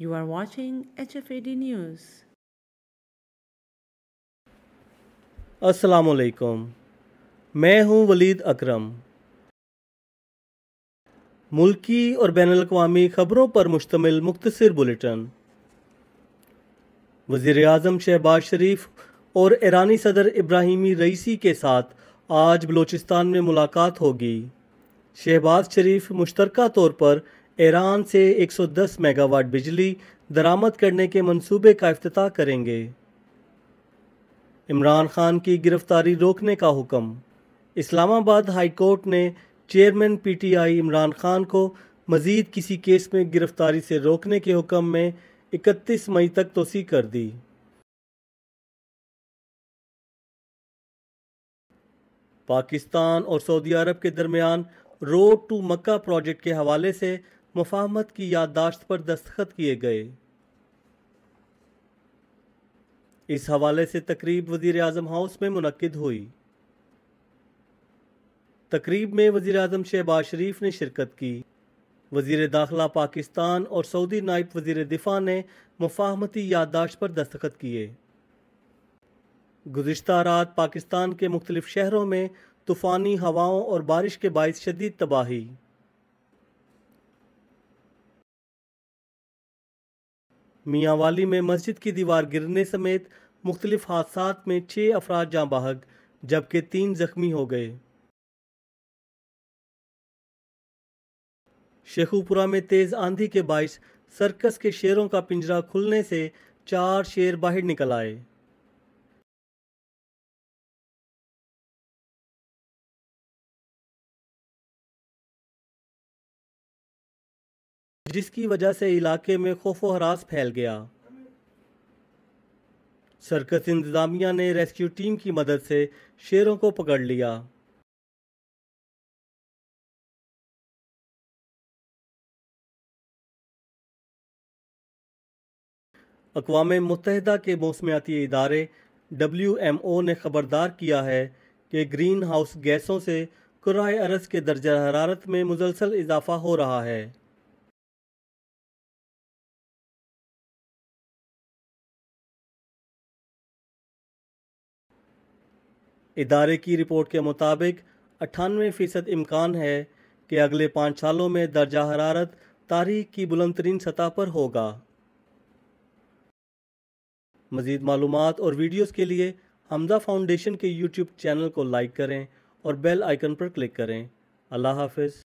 You are watching HFAD News. Assalamu alaikum. मैं हूं वलीद अकरम मुल्की और बैन अवी ख़बरों पर मुश्तमिल मुख्तर बुलेटिन वजीर अजम शहबाज शरीफ और ईरानी सदर इब्राहिमी रईसी के साथ आज बलूचिस्तान में मुलाकात होगी शहबाज शरीफ मुश्तरका तौर पर ईरान से 110 मेगावाट बिजली दरामद करने के मंसूबे का अफ्ताह करेंगे इमरान खान की गिरफ्तारी रोकने का हुक्म इस्लामाबाद हाई कोर्ट ने चेयरमैन पीटीआई इमरान खान को मज़ीद किसी केस में गिरफ्तारी से रोकने के हुक्म में 31 मई तक तोसी कर दी पाकिस्तान और सऊदी अरब के दरमियान रोड टू मक्का प्रोजेक्ट के हवाले से मुफाहमत की याददाश्त पर दस्तखत किए गए इस हवाले से तकरीब वजीर अजम हाउस में मनद हुई तकरीब में वजीर अजम शहबाज शरीफ ने शिरकत की वजीर दाखिला पाकिस्तान और सऊदी नायब वजीर दिफा ने मुफाहमती याददाश्त पर दस्तखत किए गुज्त रात पाकिस्तान के मुख्तलिफ शहरों में तूफ़ानी हवाओं और बारिश के बायस शदीद तबाही मियांवाली में मस्जिद की दीवार गिरने समेत मुख्तलिफ हादसा में छः अफराज जाँ बाहक जबकि तीन जख्मी हो गए शेखुपुरा में तेज़ आंधी के बायस सर्कस के शेरों का पिंजरा खुलने से चार शेर बाहर निकल आए जिसकी वजह से इलाके में खौफ हरास फैल गया सर्कस इंतज़ामिया ने रेस्क्यू टीम की मदद से शेरों को पकड़ लिया अकवा मुतहदा के मौसमियाती इदारे डब्ल्यू एम ओ ने ख़बरदार किया है कि ग्रीन हाउस गैसों से कुर अरस के दर्जा हरारत में मुसलसल इजाफा हो रहा है इदारे की रिपोर्ट के मुताबिक अट्ठानवे फ़ीसद इम्कान है कि अगले पाँच सालों में दर्जा हरारत तारीख की बुलंद तरीन सतह पर होगा मज़ीद मालूम और वीडियोज़ के लिए हमजा फाउंडेशन के यूट्यूब चैनल को लाइक करें और बेल आइकन पर क्लिक करें अल्लाह हाफिज़